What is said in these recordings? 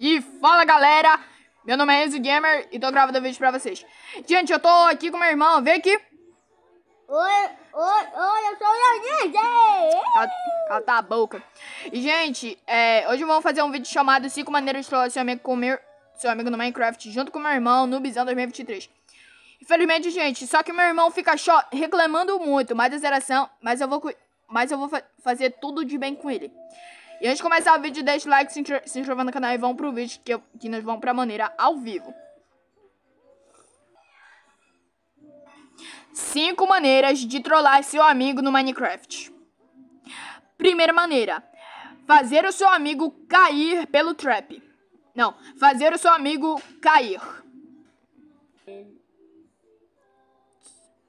E fala galera, meu nome é Enzo Gamer e tô gravando vídeo pra vocês. Gente, eu tô aqui com meu irmão, vem aqui. Oi, oi, oi, eu sou o Leonid! Cata a boca. E gente, é, hoje vamos fazer um vídeo chamado 5 maneiras de trollar seu amigo com meu, seu amigo no Minecraft junto com meu irmão no Bizão 2023. Infelizmente, gente, só que meu irmão fica reclamando muito, mais aceleração, é mas eu vou, mas eu vou fa fazer tudo de bem com ele. E antes de começar o vídeo, deixa o like, se, inscreva no canal e vão pro vídeo que, eu, que nós vamos pra maneira ao vivo. Cinco maneiras de trollar seu amigo no Minecraft. Primeira maneira. Fazer o seu amigo cair pelo trap. Não, fazer o seu amigo cair.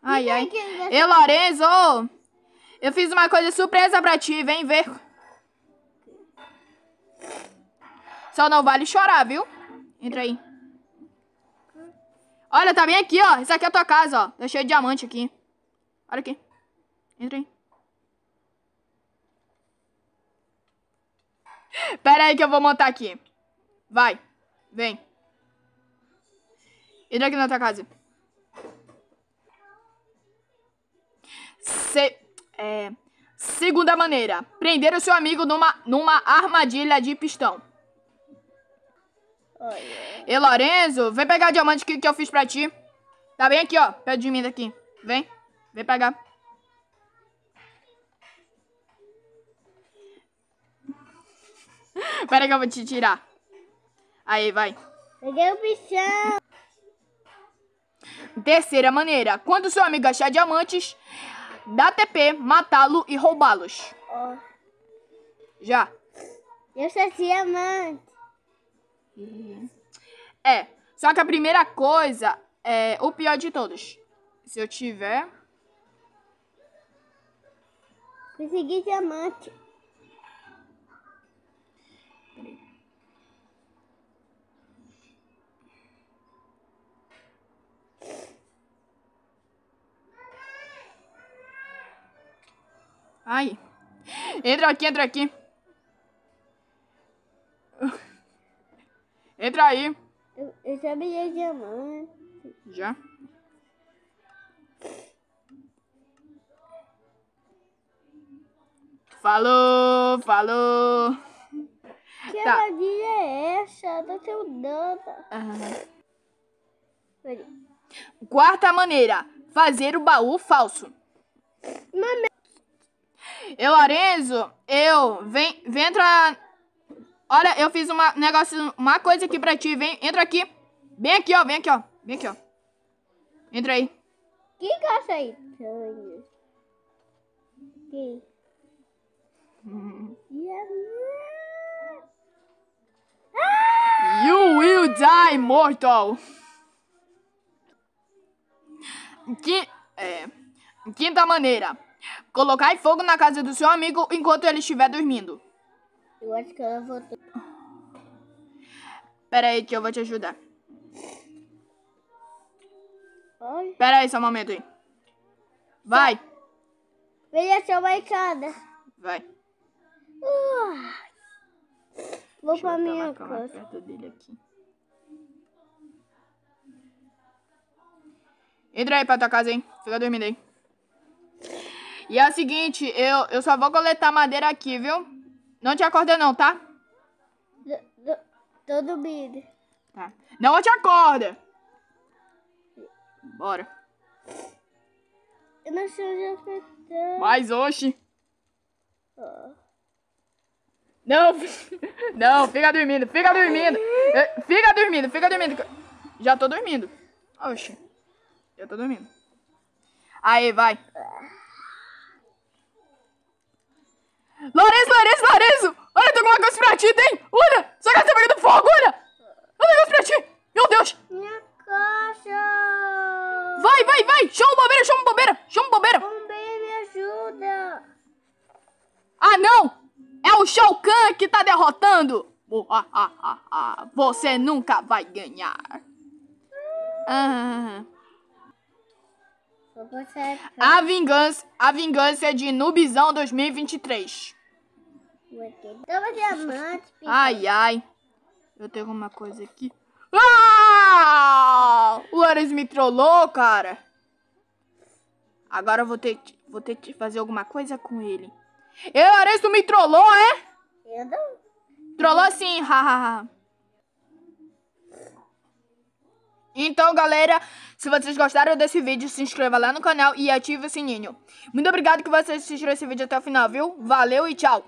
Ai, ai. E Lorenzo, eu fiz uma coisa surpresa pra ti, vem ver. Só não vale chorar, viu? Entra aí. Olha, tá bem aqui, ó. Isso aqui é a tua casa, ó. Tá cheio de diamante aqui. Olha aqui. Entra aí. Pera aí que eu vou montar aqui. Vai. Vem. Entra aqui na tua casa. Se, é, segunda maneira. Prender o seu amigo numa, numa armadilha de pistão. E Lorenzo, vem pegar o diamante que, que eu fiz pra ti. Tá bem aqui, ó. Perto de mim daqui. Vem. Vem pegar. Pera que eu vou te tirar. Aí, vai. Peguei o bichão. Terceira maneira. Quando seu amigo achar diamantes, dá TP, matá-lo e roubá-los. Oh. Já. Eu sou diamante. É. Só que a primeira coisa é o pior de todos. Se eu tiver. Consegui diamante. Ai. Entra aqui, entra aqui. Entra aí. Eu, eu de beijei diamante. Já? Falou, falou. Que tá. armadilha é essa? Tá teu dano. Uhum. Quarta maneira. Fazer o baú falso. Mame... Eu, Lorenzo, eu... Vem, vem entrar... Olha, eu fiz uma negócio, uma coisa aqui pra ti. Vem, entra aqui. Vem aqui, ó. Vem aqui, ó. Vem aqui, ó. Entra aí. Que caixa é aí? Que? You will die, mortal. é, quinta maneira. Colocar fogo na casa do seu amigo enquanto ele estiver dormindo. Eu acho que ela voltou. Pera aí que eu vou te ajudar. Oi? Pera aí só um momento aí. Vai! Vem a uma escada. Vai. Uh, vou pra minha casa dele aqui. Entra aí pra tua casa, hein? Fica dormindo aí. E é o seguinte, eu, eu só vou coletar madeira aqui, viu? Não te acorda não, tá? Tô dormindo. Tá. Não te acorda. Bora. Eu não sei onde eu tô. Mas hoje. Não, não, fica dormindo, fica dormindo. Fica dormindo, fica dormindo. Já tô dormindo. Oxe. Já tô dormindo. Aí, vai. Lourenço tem! Olha! Sua casa tá pegando fogo, olha! um negócio pra ti! Meu Deus! Minha caixa! Vai, vai, vai! Chama o bombeiro, chama o bombeiro! Chama o bombeiro! Bombeiro, me ajuda! Ah, não! É o Shao Kahn que tá derrotando! Oh, ah, ah, ah, ah. Você nunca vai ganhar! Ah... A vingança, a vingança é de Nubizão 2023. Toma então, diamante. É ai, ai. Eu tenho alguma coisa aqui. Ah! O Ares me trollou, cara. Agora eu vou ter, que, vou ter que fazer alguma coisa com ele. Eu Ares, tu me trollou, é? Eu não. Trollou sim, hahaha. Então, galera, se vocês gostaram desse vídeo, se inscreva lá no canal e ative o sininho. Muito obrigado que vocês assistiram esse vídeo até o final, viu? Valeu e tchau!